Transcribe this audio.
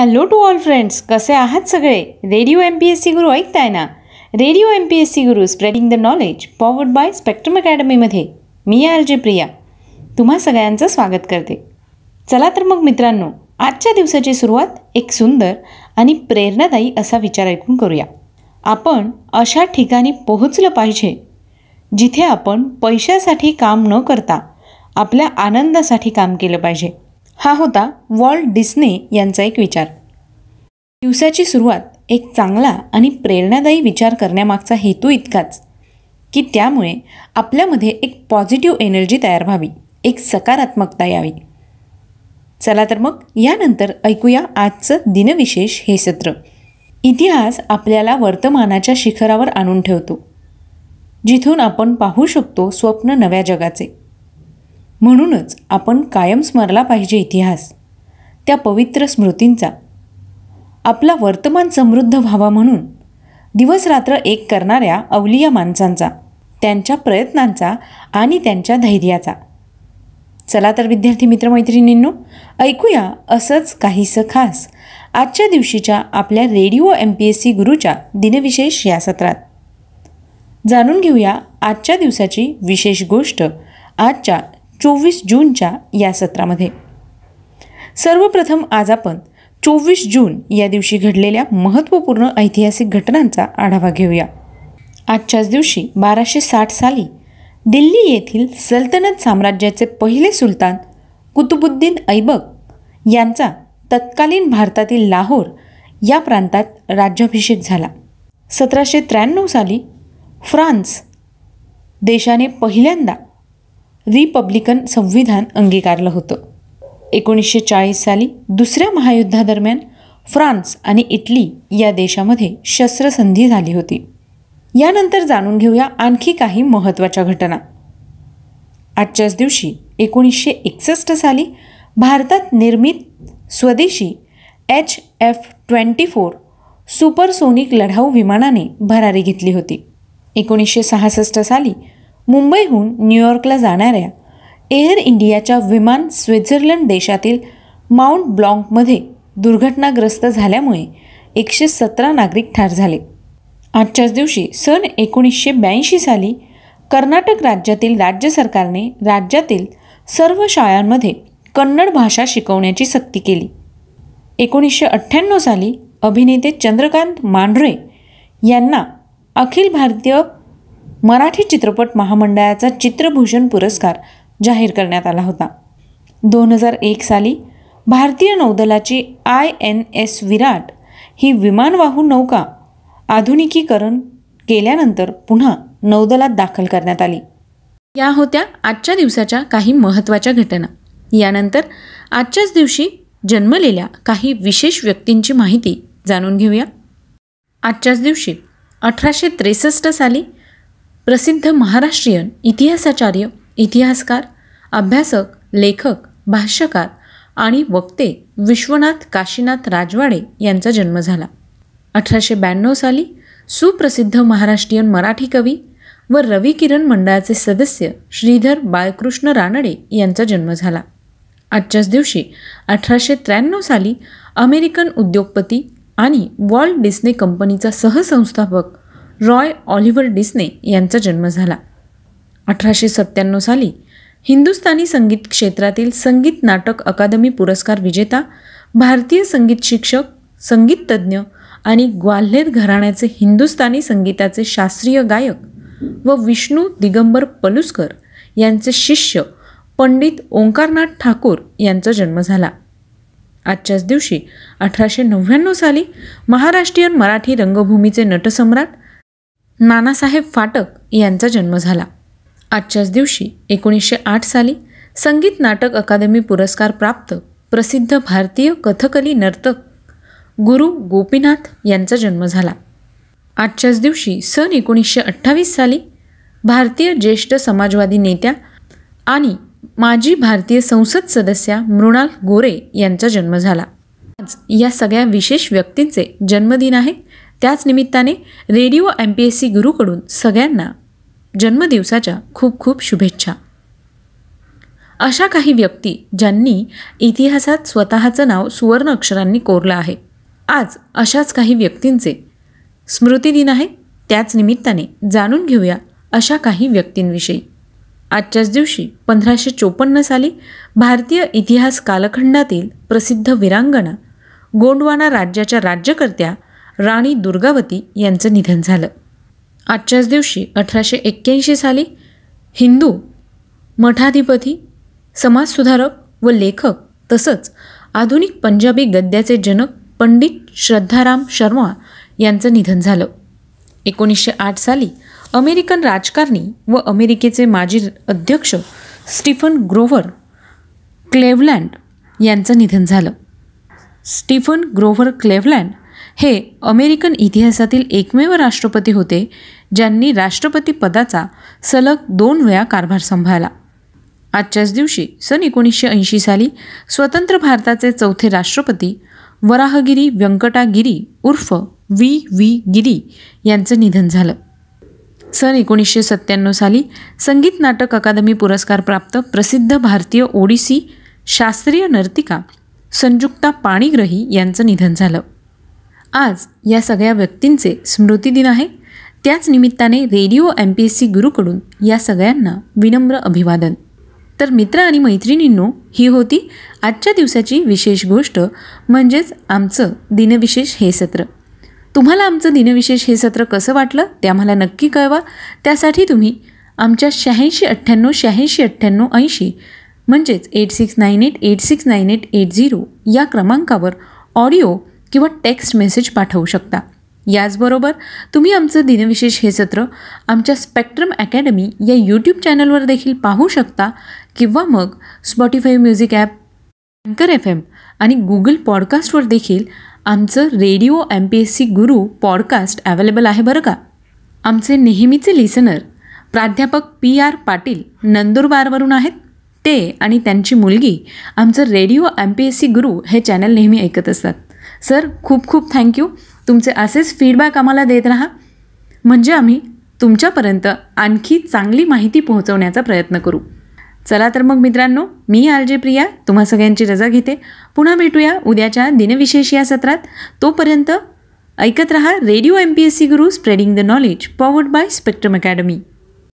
hello to all friends कसे आहात सगळे radio M P S C Guru ऐकताय ना radio M P S C Guru spreading the knowledge powered by Spectrum अकॅडमीमध्ये मी आर जे प्रिया तुम्हा सगळ्यांचं स्वागत करते चला तर मग मित्रांनो आजच्या दिवसाची सुरुवात एक सुंदर आणि प्रेरणादायी असा विचार ऐकून करूया आपण अशा ठिकाणी पोहोचलं पाहिजे जिथे आपण पैशासाठी काम न करता आपल्या आनंदासाठी काम केलं पाहिजे हा होता वॉल्ट डिस्ने यांचा एक विचार दिवसाची सुरुवात एक चांगला आणि प्रेरणादायी विचार करण्यामागचा हेतू इतकाच की त्यामुळे आपल्यामध्ये एक पॉझिटिव्ह एनर्जी तयार व्हावी एक सकारात्मकता यावी चला तर मग यानंतर ऐकूया आजचं दिनविशेष हे सत्र इतिहास आपल्याला वर्तमानाच्या शिखरावर आणून ठेवतो जिथून आपण पाहू शकतो स्वप्न नव्या जगाचे म्हणूनच आपण कायम स्मरला पाहिजे इतिहास त्या पवित्र स्मृतींचा आपला वर्तमान समृद्ध व्हावा म्हणून दिवसरात्र एक करणाऱ्या अवलिया माणसांचा त्यांच्या प्रयत्नांचा आणि त्यांच्या धैर्याचा चला तर विद्यार्थी मित्रमैत्रिणींनो ऐकूया असंच काहीसं खास आजच्या दिवशीच्या आपल्या radio M P S C गुरूच्या दिनविशेष या सत्रात जाणून घेऊया आजच्या दिवसाची विशेष गोष्ट आजच्या चोवीस जूनच्या या सत्रामध्ये सर्वप्रथम आज आपण चोवीस जून या दिवशी घडलेल्या महत्त्वपूर्ण ऐतिहासिक घटनांचा आढावा घेऊया आजच्याच दिवशी बाराशे साठ साली दिल्ली येथील सल्तनत साम्राज्याचे पहिले सुलतान कुतुबुद्दीन ऐबक यांचा तत्कालीन भारतातील लाहोर या प्रांतात राज्याभिषेक झाला सतराशे त्र्याण्णव साली फ्रान्स देशाने पहिल्यांदा रिपब्लिकन संविधान अंगीकारलं होतं एकोणीसशे चाळीस साली दुसऱ्या महायुद्धादरम्यान फ्रान्स आणि इटली या देशामध्ये शस्त्रसंधी झाली होती यानंतर जाणून घेऊया आणखी काही महत्त्वाच्या घटना आजच्याच दिवशी एकोणीसशे एकसष्ट साली भारतात निर्मित स्वदेशी H F twenty four supersonic लढाऊ विमानाने भरारी घेतली होती एकोणीसशे सहासष्ट साली मुंबईहून न्यूयॉर्कला जाणाऱ्या एअर इंडियाच्या विमान स्वित्झर्लंड देशातील माउंट ब्लॉंकमध्ये दुर्घटनाग्रस्त झाल्यामुळे एकशे सतरा नागरिक ठार झाले आजच्याच दिवशी सन एकोणीसशे ब्याऐंशी साली कर्नाटक राज्यातील राज्य सरकारने राज्यातील सर्व शाळांमध्ये कन्नड भाषा शिकवण्याची सक्ती केली एकोणीसशे अठ्ठ्याण्णव साली अभिनेते चंद्रकांत मांढरे यांना अखिल भारतीय मराठी चित्रपट महामंडळाचा चित्रभूषण पुरस्कार जाहीर करण्यात आला होता दोन हजार एक साली भारतीय नौदलाची आय एन एस विराट ही विमानवाहू नौका आधुनिकीकरण केल्यानंतर पुन्हा नौदलात दाखल करण्यात आली या होत्या आजच्या दिवसाच्या काही महत्त्वाच्या घटना यानंतर आजच्याच दिवशी जन्मलेल्या काही विशेष व्यक्तींची माहिती जाणून घेऊया आजच्याच दिवशी अठराशे त्रेसष्ट साली प्रसिद्ध महाराष्ट्रीयन इतिहासाचार्य इतिहासकार अभ्यासक लेखक भाष्यकार आणि वक्ते विश्वनाथ काशीनाथ राजवाडे यांचा जन्म झाला अठराशे ब्याण्णव साली सुप्रसिद्ध महाराष्ट्रीयन मराठी कवी व रवी किरण मंडळाचे सदस्य श्रीधर बाळकृष्ण रानडे यांचा जन्म झाला आजच्याच दिवशी अठराशे त्र्याण्णव साली अमेरिकन उद्योगपती आणि वॉल्ट डिस्ने कंपनीचा सहसंस्थापक रॉय ऑलिव्हर डिस्ने यांचा जन्म झाला अठराशे सत्त्याण्णव साली हिंदुस्थानी संगीत क्षेत्रातील संगीत नाटक अकादमी पुरस्कार विजेता भारतीय संगीत शिक्षक संगीत संगीततज्ज्ञ आणि ग्वाल्हेर घराण्याचे हिंदुस्थानी संगीताचे शास्त्रीय गायक व विष्णू दिगंबर पलुसकर यांचे शिष्य पंडित ओंकारनाथ ठाकूर यांचा जन्म झाला आजच्याच दिवशी अठराशे नव्याण्णव साली महाराष्ट्रीयन मराठी रंगभूमीचे नटसम्राट नानासाहेब फाटक यांचा जन्म झाला आजच्याच दिवशी एकोणीसशे आठ साली संगीत नाटक अकादमी पुरस्कार प्राप्त प्रसिद्ध भारतीय कथकली नर्तक गुरु गोपीनाथ यांचा जन्म झाला आजच्याच दिवशी सन एकोणीसशे अठ्ठावीस साली भारतीय ज्येष्ठ समाजवादी नेत्या आणि माजी भारतीय संसद सदस्या मृणाल गोरे यांचा जन्म झाला आज या सगळ्या विशेष व्यक्तींचे जन्मदिन आहे त्याच निमित्ताने radio M P S C गुरूकडून सगळ्यांना जन्मदिवसाच्या खूप खूप शुभेच्छा अशा काही व्यक्ती ज्यांनी इतिहासात स्वतःचं नाव सुवर्ण अक्षरांनी कोरलं आहे आज अशाच काही व्यक्तींचे स्मृतिदिन आहे त्याच निमित्ताने जाणून घेऊया अशा काही व्यक्तींविषयी आजच्याच दिवशी पंधराशे चोपन्न साली भारतीय इतिहास कालखंडातील प्रसिद्ध विरांगणा गोंडवाना राज्याच्या राज्यकर्त्या राणी दुर्गावती यांचं निधन झालं आजच्याच दिवशी अठराशे एक्क्याऐंशी साली हिंदू मठाधिपती समाजसुधारक व लेखक तसंच आधुनिक पंजाबी गद्याचे जनक पंडित श्रद्धाराम शर्मा यांचं निधन झालं एकोणीसशे आठ साली अमेरिकन राजकारणी व अमेरिकेचे माजी अध्यक्ष स्टीफन ग्रोव्हर क्लेव्हलँड यांचं निधन झालं स्टीफन ग्रोव्हर क्लेव्हलँड हे अमेरिकन इतिहासातील एकमेव राष्ट्रपती होते ज्यांनी राष्ट्रपती पदाचा सलग दोन वेळा कारभार सांभाळला आजच्याच दिवशी सन एकोणीसशे ऐंशी साली स्वतंत्र भारताचे चौथे राष्ट्रपती वराहगिरी व्यंकटागिरी उर्फ व्ही व्ही गिरी यांचं निधन झालं सन एकोणीसशे सत्त्याण्णव साली संगीत नाटक अकादमी पुरस्कार प्राप्त प्रसिद्ध भारतीय ओडिसी शास्त्रीय नर्तिका संयुक्ता पाणीग्रही यांचं निधन झालं आज या सगळ्या व्यक्तींचे स्मृतिदिन आहे त्याच निमित्ताने radio M P S C गुरूकडून या सगळ्यांना विनम्र अभिवादन तर मित्र आणि मैत्रिणींनो ही होती आजच्या दिवसाची विशेष गोष्ट म्हणजेच आमचं दिनविशेष हे सत्र तुम्हाला आमचं दिनविशेष हे सत्र कसं वाटलं ते आम्हाला नक्की कळवा त्यासाठी तुम्ही आमच्या शहाऐंशी अठ्ठ्याण्णव शहाऐंशी अठ्ठ्याण्णव ऐंशी म्हणजेच eight six nine eight eight six nine eight eight zero या क्रमांकावर ऑडिओ किंवा टेक्स्ट मेसेज पाठवू शकता याचबरोबर तुम्ही आमचं दिनविशेष हे सत्र आमच्या स्पेक्ट्रम अकॅडमी या यूट्यूब चॅनलवर देखील पाहू शकता किंवा मग स्पॉटीफाय म्युझिक ॲप अँकर एफ एम आणि गुगल पॉडकास्टवर देखील आमचं radio M P S C Guru podcast available आहे बरं का आमचे नेहमीचे लिसनर प्राध्यापक पी आर पाटील नंदुरबारवरून आहेत ते आणि त्यांची मुलगी आमचं radio M P S C Guru हे चॅनल नेहमी ऐकत असतात सर खूप खूप थँक्यू तुमचे असेच फीडबॅक आम्हाला देत राहा म्हणजे आम्ही तुमच्यापर्यंत आणखी चांगली माहिती पोहोचवण्याचा प्रयत्न करू चला तर मग मित्रांनो मी आर जे प्रिया तुम्हा सगळ्यांची रजा घेते पुन्हा भेटूया उद्याच्या दिनविशेष या सत्रात तोपर्यंत ऐकत रहा radio M P S C Guru spreading the knowledge powered by Spectrum academy